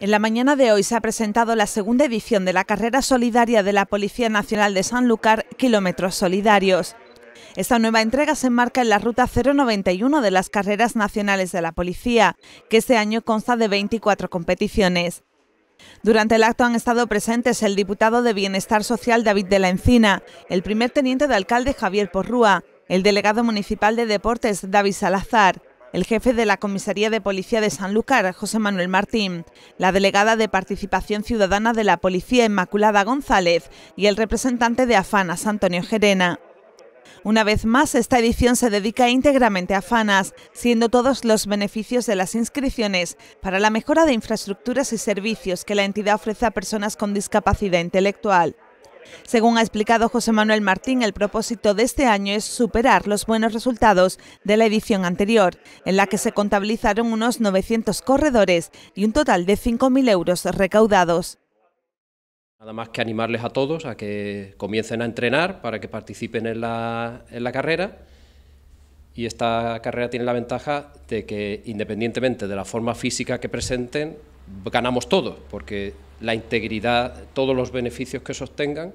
En la mañana de hoy se ha presentado la segunda edición de la carrera solidaria de la Policía Nacional de Sanlúcar, Kilómetros Solidarios. Esta nueva entrega se enmarca en la ruta 091 de las carreras nacionales de la policía, que este año consta de 24 competiciones. Durante el acto han estado presentes el diputado de Bienestar Social David de la Encina, el primer teniente de alcalde Javier Porrúa, el delegado municipal de Deportes David Salazar, el jefe de la Comisaría de Policía de Sanlúcar, José Manuel Martín, la delegada de Participación Ciudadana de la Policía Inmaculada González y el representante de AFANAS, Antonio Gerena. Una vez más, esta edición se dedica íntegramente a AFANAS, siendo todos los beneficios de las inscripciones para la mejora de infraestructuras y servicios que la entidad ofrece a personas con discapacidad intelectual. Según ha explicado José Manuel Martín, el propósito de este año es superar los buenos resultados de la edición anterior, en la que se contabilizaron unos 900 corredores y un total de 5.000 euros recaudados. Nada más que animarles a todos a que comiencen a entrenar para que participen en la, carrera. Y esta carrera tiene la ventaja de que, independientemente de la forma física que presenten, ganamos todos, porque la integridad, todos los beneficios que sostengan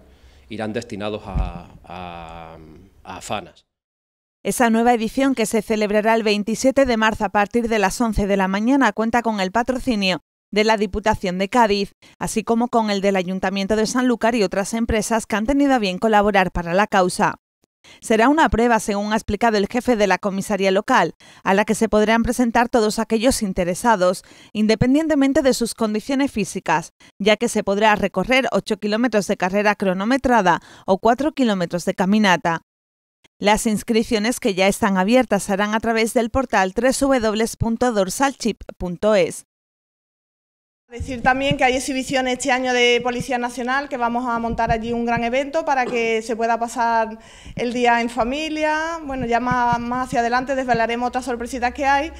irán destinados a, a, AFANAS. Esa nueva edición que se celebrará el 27 de marzo a partir de las 11 de la mañana cuenta con el patrocinio de la Diputación de Cádiz, así como con el del Ayuntamiento de Sanlúcar y otras empresas que han tenido a bien colaborar para la causa. Será una prueba, según ha explicado el jefe de la comisaría local, a la que se podrán presentar todos aquellos interesados, independientemente de sus condiciones físicas, ya que se podrá recorrer 8 kilómetros de carrera cronometrada o 4 kilómetros de caminata. Las inscripciones que ya están abiertas serán a través del portal www.dorsalchip.es. Decir también que hay exhibición este año de Policía Nacional, que vamos a montar allí un gran evento para que se pueda pasar el día en familia. Bueno, ya más, más hacia adelante desvelaremos otras sorpresitas que hay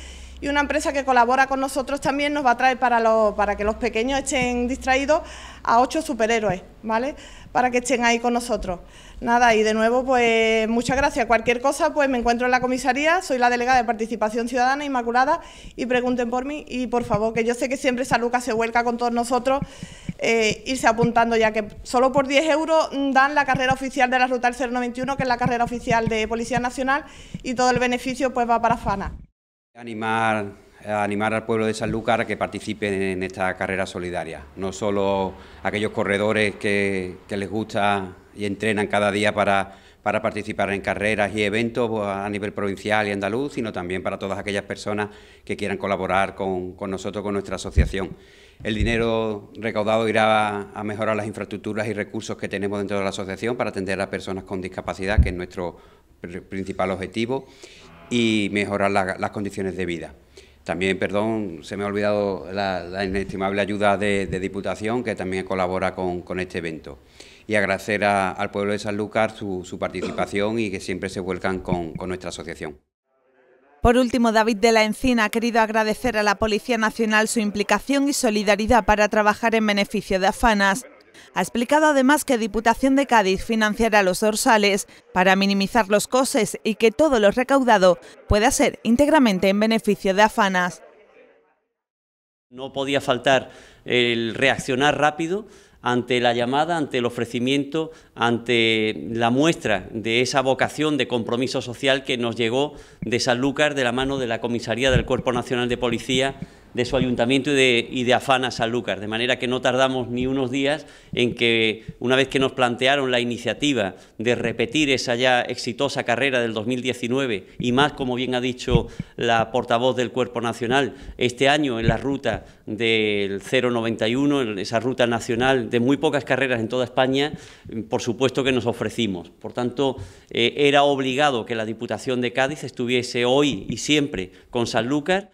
y una empresa que colabora con nosotros también nos va a traer para, que los pequeños estén distraídos a ocho superhéroes, ¿vale? Para que estén ahí con nosotros. Nada, y de nuevo, pues muchas gracias. Cualquier cosa, pues me encuentro en la comisaría, soy la delegada de Participación Ciudadana Inmaculada y pregunten por mí y por favor, que yo sé que siempre luca se vuelca con todos nosotros, eh, irse apuntando ya que solo por 10 euros mm, dan la carrera oficial de la Ruta del 091, que es la carrera oficial de Policía Nacional y todo el beneficio pues va para FANA. Animar, eh, animar al pueblo de Sanlúcar a que participe en esta carrera solidaria, no solo aquellos corredores que, les gusta y entrenan cada día para, participar en carreras y eventos pues, a nivel provincial y andaluz, sino también para todas aquellas personas que quieran colaborar con, nosotros, con nuestra asociación. El dinero recaudado irá a, a mejorar las infraestructuras y recursos que tenemos dentro de la asociación para atender a personas con discapacidad, que es nuestro principal objetivo y mejorar las condiciones de vida. También, perdón, se me ha olvidado la, inestimable ayuda de, Diputación, que también colabora con, este evento. Y agradecer al pueblo de Sanlúcar su, su participación y que siempre se vuelcan con nuestra asociación. Por último, David de la Encina ha querido agradecer a la Policía Nacional su implicación y solidaridad para trabajar en beneficio de Afanas. Ha explicado además que Diputación de Cádiz financiará los dorsales para minimizar los costes y que todo lo recaudado pueda ser íntegramente en beneficio de Afanas. No podía faltar el reaccionar rápido ante la llamada, ante el ofrecimiento, ante la muestra de esa vocación de compromiso social que nos llegó de Sanlúcar de la mano de la Comisaría del Cuerpo Nacional de Policía de su ayuntamiento y de, afán de Afana Sanlúcar, de manera que no tardamos ni unos días en que, una vez que nos plantearon la iniciativa de repetir esa ya exitosa carrera del 2019 y más, como bien ha dicho la portavoz del Cuerpo Nacional, este año en la ruta del 091, en esa ruta nacional de muy pocas carreras en toda España, por supuesto que nos ofrecimos. Por tanto, eh, era obligado que la Diputación de Cádiz estuviese hoy y siempre con Sanlúcar